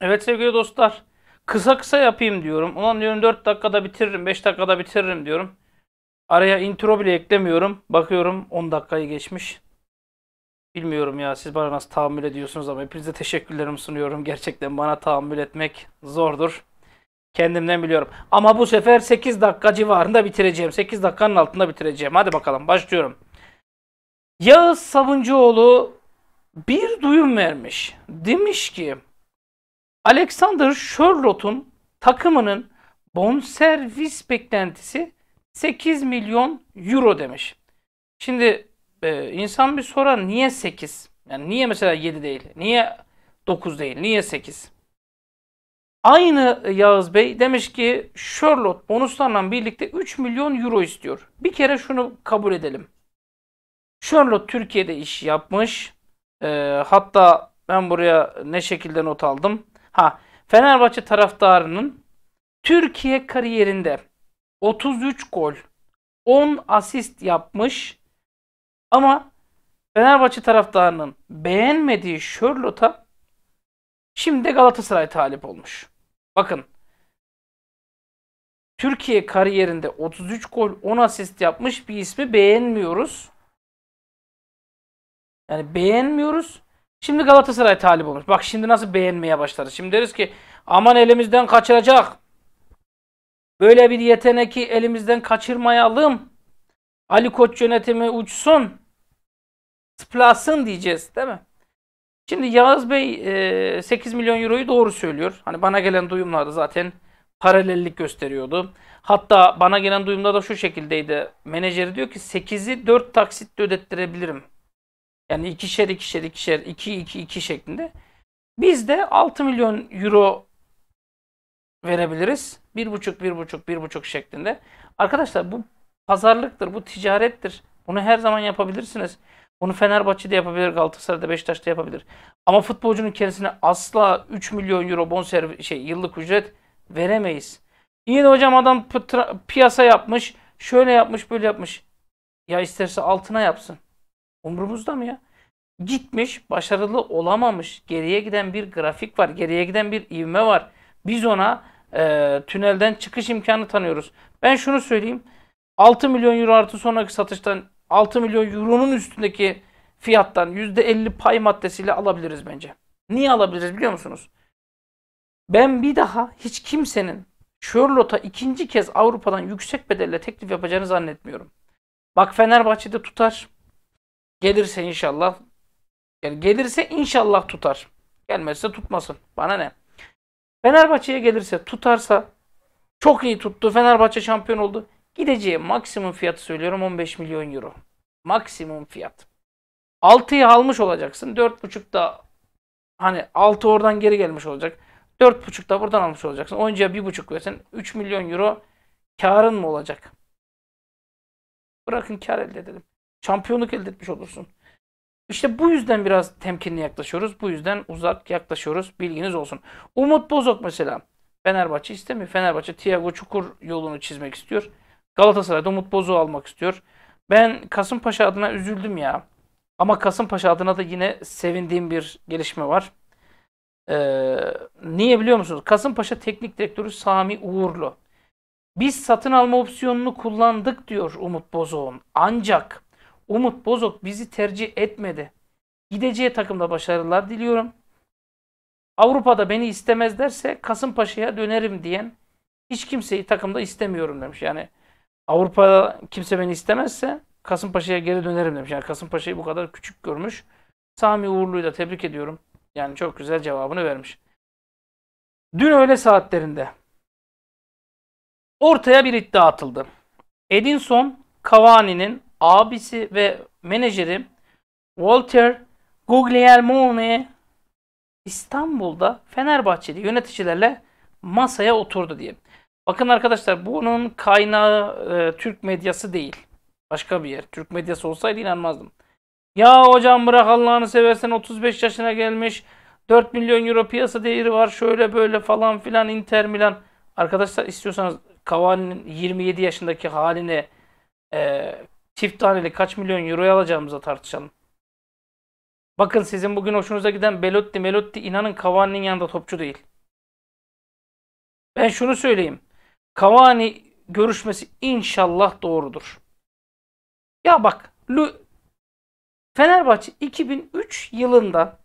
Evet sevgili dostlar. Kısa kısa yapayım diyorum. Ulan diyorum 4 dakikada bitiririm, 5 dakikada bitiririm diyorum. Araya intro bile eklemiyorum. Bakıyorum 10 dakikayı geçmiş. Bilmiyorum ya siz bana nasıl tahammül ediyorsunuz ama hepinize teşekkürlerimi sunuyorum. Gerçekten bana tahammül etmek zordur. Kendimden biliyorum. Ama bu sefer 8 dakika civarında bitireceğim. 8 dakikanın altında bitireceğim. Hadi bakalım başlıyorum. Yağız Sabuncuoğlu bir duyum vermiş. Demiş ki Alexander Sherlock'un takımının bonservis beklentisi 8 milyon euro demiş. Şimdi e, insan bir sorar niye 8? Yani niye mesela 7 değil? Niye 9 değil? Niye 8? Aynı Yağız Bey demiş ki Sherlock bonuslarla birlikte 3 milyon euro istiyor. Bir kere şunu kabul edelim. Sherlock Türkiye'de iş yapmış. E, hatta ben buraya ne şekilde not aldım? Ha, Fenerbahçe taraftarının Türkiye kariyerinde 33 gol, 10 asist yapmış ama Fenerbahçe taraftarının beğenmediği Sherlock'a şimdi Galatasaray talip olmuş. Bakın Türkiye kariyerinde 33 gol 10 asist yapmış bir ismi beğenmiyoruz. Yani beğenmiyoruz Şimdi Galatasaray talip olmuş. Bak şimdi nasıl beğenmeye başladı. Şimdi deriz ki aman elimizden kaçıracak. Böyle bir yeteneki elimizden kaçırmayalım. Ali Koç yönetimi uçsun. Splasın diyeceğiz değil mi? Şimdi Yağız Bey 8 e, milyon euroyu doğru söylüyor. Hani bana gelen duyumlarda zaten paralellik gösteriyordu. Hatta bana gelen duyumda da şu şekildeydi. Menajeri diyor ki 8'i 4 taksitle ödettirebilirim. Yani ikişer ikişer ikişer iki iki iki şeklinde. Biz de 6 milyon euro verebiliriz. bir buçuk bir buçuk bir buçuk şeklinde. Arkadaşlar bu pazarlıktır, bu ticarettir. Bunu her zaman yapabilirsiniz. Bunu Fenerbahçe'de yapabilir, Galatasaray'da, Beşiktaş'ta yapabilir. Ama futbolcunun kendisine asla 3 milyon euro bonser şey yıllık ücret veremeyiz. İyi de hocam adam piyasa yapmış, şöyle yapmış, böyle yapmış. Ya isterse altına yapsın. Umrumuzda mı ya? Gitmiş, başarılı olamamış. Geriye giden bir grafik var. Geriye giden bir ivme var. Biz ona e, tünelden çıkış imkanı tanıyoruz. Ben şunu söyleyeyim. 6 milyon euro artı sonraki satıştan 6 milyon euronun üstündeki fiyattan %50 pay maddesiyle alabiliriz bence. Niye alabiliriz biliyor musunuz? Ben bir daha hiç kimsenin Charlotte'a ikinci kez Avrupa'dan yüksek bedelle teklif yapacağını zannetmiyorum. Bak Fenerbahçe'de tutar. Gelirse inşallah yani gelirse inşallah tutar. Gelmezse tutmasın. Bana ne? Fenerbahçe'ye gelirse tutarsa çok iyi tuttu. Fenerbahçe şampiyon oldu. Gideceği maksimum fiyatı söylüyorum 15 milyon euro. Maksimum fiyat. 6'yı almış olacaksın. 4.5'da hani 6 oradan geri gelmiş olacak. 4.5'da buradan almış olacaksın. Oyuncuya 1.5 versen 3 milyon euro karın mı olacak? Bırakın kar elde edelim şampiyonluk elde etmiş olursun. İşte bu yüzden biraz temkinli yaklaşıyoruz. Bu yüzden uzak yaklaşıyoruz. Bilginiz olsun. Umut Bozok mesela. Fenerbahçe istemiyor. Fenerbahçe Thiago Çukur yolunu çizmek istiyor. Galatasaray'da Umut Bozok'u almak istiyor. Ben Kasımpaşa adına üzüldüm ya. Ama Kasımpaşa adına da yine sevindiğim bir gelişme var. Ee, niye biliyor musunuz? Kasımpaşa Teknik Direktörü Sami Uğurlu. Biz satın alma opsiyonunu kullandık diyor Umut Bozok'un. Ancak Umut Bozok bizi tercih etmedi. Gideceği takımda başarılar diliyorum. Avrupa'da beni istemezlerse Kasımpaşa'ya dönerim diyen hiç kimseyi takımda istemiyorum demiş. Yani Avrupa'da kimse beni istemezse Kasımpaşa'ya geri dönerim demiş. Yani Kasımpaşa'yı bu kadar küçük görmüş. Sami Uğurlu'yu da tebrik ediyorum. Yani çok güzel cevabını vermiş. Dün öğle saatlerinde ortaya bir iddia atıldı. Edinson Cavani'nin abisi ve menajeri Walter Guglielmone İstanbul'da Fenerbahçeli yöneticilerle masaya oturdu diye. Bakın arkadaşlar bunun kaynağı e, Türk medyası değil. Başka bir yer. Türk medyası olsaydı inanmazdım. Ya hocam bırak Allah'ını seversen 35 yaşına gelmiş. 4 milyon euro piyasa değeri var. Şöyle böyle falan filan Inter Milan. Arkadaşlar istiyorsanız Cavani'nin 27 yaşındaki haline e, çift haneli kaç milyon euroya alacağımıza tartışalım. Bakın sizin bugün hoşunuza giden Belotti Melotti inanın Cavani'nin yanında topçu değil. Ben şunu söyleyeyim. Cavani görüşmesi inşallah doğrudur. Ya bak Fenerbahçe 2003 yılında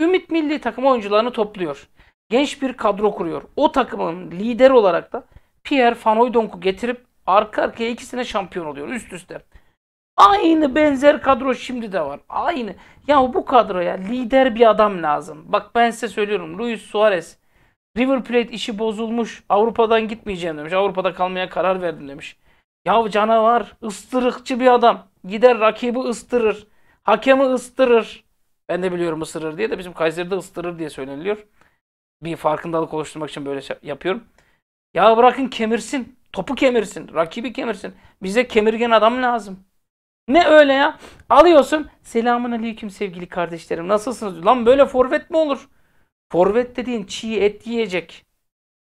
Ümit Milli Takım oyuncularını topluyor. Genç bir kadro kuruyor. O takımın lideri olarak da Pierre Van Hooydonk'u getirip arka arkaya ikisine şampiyon oluyor üst üste. Aynı benzer kadro şimdi de var. Aynı. Ya bu kadroya lider bir adam lazım. Bak ben size söylüyorum. Luis Suarez River Plate işi bozulmuş. Avrupa'dan gitmeyeceğim demiş. Avrupa'da kalmaya karar verdim demiş. Ya canavar, ıstırıkçı bir adam. Gider rakibi ıstırır. Hakemi ıstırır. Ben de biliyorum ısırır diye de bizim Kayseri'de ıstırır diye söyleniliyor. Bir farkındalık oluşturmak için böyle şey yapıyorum. Ya bırakın kemirsin. Topu kemirsin. Rakibi kemirsin. Bize kemirgen adam lazım. Ne öyle ya? Alıyorsun. Selamun aleyküm sevgili kardeşlerim. Nasılsınız? Diyor. Lan böyle forvet mi olur? Forvet dediğin çiğ et yiyecek.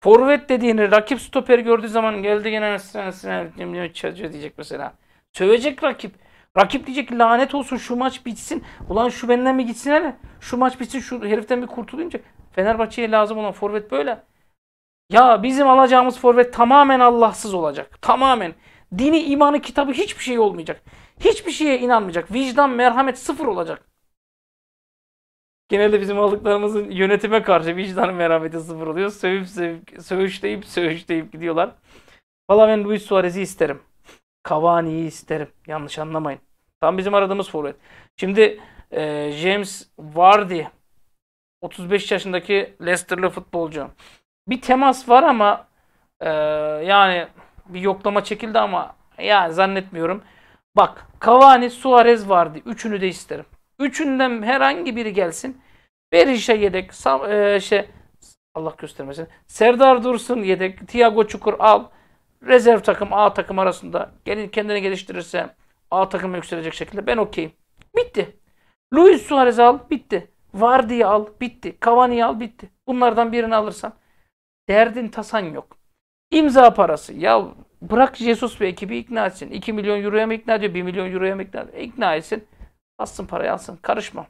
Forvet dediğini rakip stoper gördüğü zaman geldi gene çocuğu diyecek mesela. Sövecek rakip. Rakip diyecek lanet olsun şu maç bitsin. Ulan şu benden mi gitsin hele? Şu maç bitsin şu heriften bir kurtulunca. Fenerbahçe'ye lazım olan forvet böyle. Ya bizim alacağımız forvet tamamen Allahsız olacak. Tamamen. Dini, imanı, kitabı hiçbir şey olmayacak. Hiçbir şeye inanmayacak. Vicdan, merhamet sıfır olacak. Genelde bizim aldıklarımızın yönetime karşı vicdan merhameti sıfır oluyor. Sövüp sövüp, söğüşleyip söğüşleyip gidiyorlar. Valla ben Luis Suarez'i isterim. Cavani'yi isterim. Yanlış anlamayın. Tam bizim aradığımız forvet. Şimdi e, James Vardy 35 yaşındaki Leicester'lı futbolcu. Bir temas var ama e, yani bir yoklama çekildi ama ya zannetmiyorum. Bak Cavani, Suarez vardı. Üçünü de isterim. Üçünden herhangi biri gelsin. Berisha yedek. Sam, e, şey, Allah göstermesin. Serdar Dursun yedek. Thiago Çukur al. Rezerv takım A takım arasında gelin kendini geliştirirse A takım yükselecek şekilde ben okeyim. Bitti. Luis Suarez al bitti. Vardy'yi al bitti. Cavani'yi al bitti. Bunlardan birini alırsan derdin tasan yok. İmza parası. Ya Bırak Jesus ve ekibi ikna etsin. 2 milyon euroya mı ikna ediyor? 1 milyon euroya mı ikna ediyor? E, ikna etsin. Alsın parayı alsın. Karışma.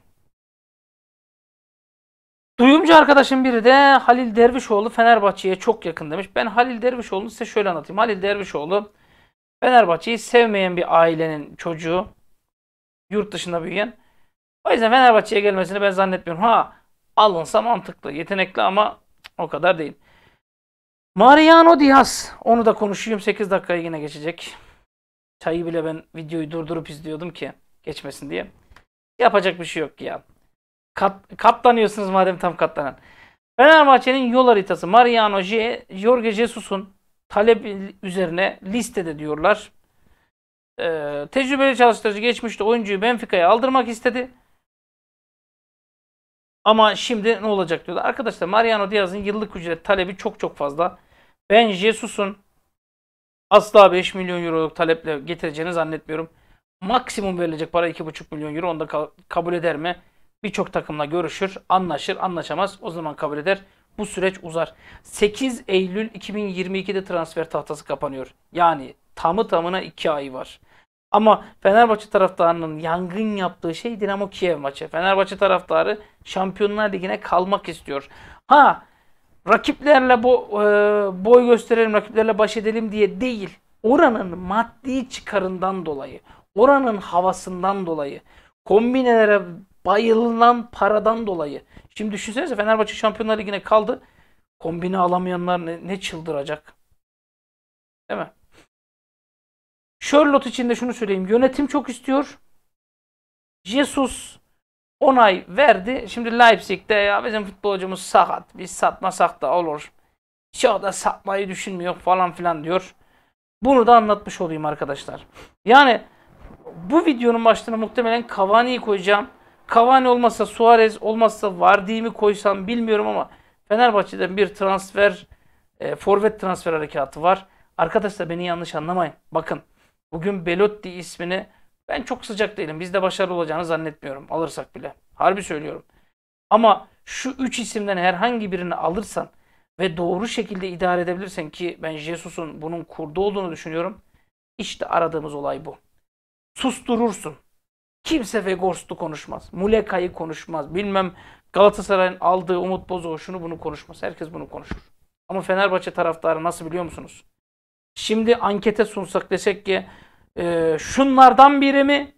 Duyumcu arkadaşım biri de Halil Dervişoğlu Fenerbahçe'ye çok yakın demiş. Ben Halil Dervişoğlu'nu size şöyle anlatayım. Halil Dervişoğlu Fenerbahçe'yi sevmeyen bir ailenin çocuğu. Yurt dışında büyüyen. O yüzden Fenerbahçe'ye gelmesini ben zannetmiyorum. Ha alınsa mantıklı. Yetenekli ama o kadar değil. Mariano Diaz. Onu da konuşayım. 8 dakikaya yine geçecek. Çayı bile ben videoyu durdurup izliyordum ki geçmesin diye. Yapacak bir şey yok ya. Kat, katlanıyorsunuz madem tam katlanan. Fenerbahçe'nin yol haritası Mariano J, Jorge Jesus'un talep üzerine listede diyorlar. Ee, tecrübeli çalıştırıcı geçmişte oyuncuyu Benfica'ya aldırmak istedi. Ama şimdi ne olacak diyorlar. Arkadaşlar Mariano Diaz'ın yıllık ücret talebi çok çok fazla. Ben Jesus'un asla 5 milyon euroluk taleple getireceğini zannetmiyorum. Maksimum verilecek para 2,5 milyon euro. Onu da kabul eder mi? Birçok takımla görüşür, anlaşır, anlaşamaz. O zaman kabul eder. Bu süreç uzar. 8 Eylül 2022'de transfer tahtası kapanıyor. Yani tamı tamına 2 ay var. Ama Fenerbahçe taraftarının yangın yaptığı şey Dinamo Kiev maçı. Fenerbahçe taraftarı Şampiyonlar Ligi'ne kalmak istiyor. Ha rakiplerle bu e, boy gösterelim, rakiplerle baş edelim diye değil. Oranın maddi çıkarından dolayı, oranın havasından dolayı, kombinelere bayılan paradan dolayı. Şimdi düşünsenize Fenerbahçe Şampiyonlar Ligi'ne kaldı. Kombine alamayanlar ne, ne çıldıracak? Değil mi? Charlotte için de şunu söyleyeyim. Yönetim çok istiyor. Jesus onay verdi. Şimdi Leipzig'de ya bizim hocamız sakat. Biz satmasak da olur. Çok da satmayı düşünmüyor falan filan diyor. Bunu da anlatmış olayım arkadaşlar. Yani bu videonun başlığına muhtemelen Cavani'yi koyacağım. Cavani olmasa Suarez olmazsa Vardy'yi mi koysam bilmiyorum ama Fenerbahçe'den bir transfer, e, forvet transfer harekatı var. Arkadaşlar beni yanlış anlamayın. Bakın Bugün Belotti ismini ben çok sıcak değilim. Bizde başarılı olacağını zannetmiyorum. Alırsak bile. Harbi söylüyorum. Ama şu üç isimden herhangi birini alırsan ve doğru şekilde idare edebilirsen ki ben Jesus'un bunun kurdu olduğunu düşünüyorum. İşte aradığımız olay bu. Susturursun. Kimse Vegors'tu konuşmaz. Muleka'yı konuşmaz. Bilmem Galatasaray'ın aldığı Umut Bozoğlu şunu bunu konuşmaz. Herkes bunu konuşur. Ama Fenerbahçe taraftarı nasıl biliyor musunuz? Şimdi ankete sunsak desek ki e, şunlardan biri mi?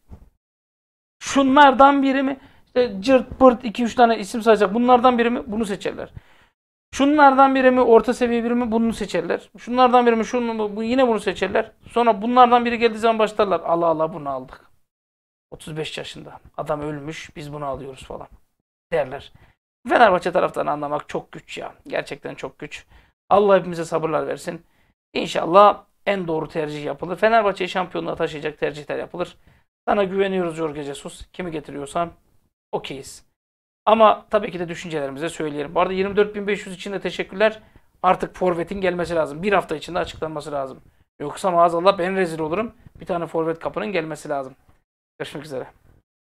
Şunlardan biri mi? İşte cırt pırt 2-3 tane isim sayacak. Bunlardan biri mi? Bunu seçerler. Şunlardan biri mi? Orta seviye biri mi? Bunu seçerler. Şunlardan biri mi? Şunu mu? Bu, yine bunu seçerler. Sonra bunlardan biri geldiği zaman başlarlar. Allah Allah bunu aldık. 35 yaşında. Adam ölmüş. Biz bunu alıyoruz falan. Derler. Fenerbahçe taraftan anlamak çok güç ya. Gerçekten çok güç. Allah hepimize sabırlar versin. İnşallah en doğru tercih yapılır. Fenerbahçe'yi şampiyonluğa taşıyacak tercihler yapılır. Sana güveniyoruz Jorge Jesus. Kimi getiriyorsan okeyiz. Ama tabii ki de düşüncelerimize söyleyelim. Bu arada 24.500 için de teşekkürler. Artık forvetin gelmesi lazım. Bir hafta içinde açıklanması lazım. Yoksa maazallah ben rezil olurum. Bir tane forvet kapının gelmesi lazım. Görüşmek üzere.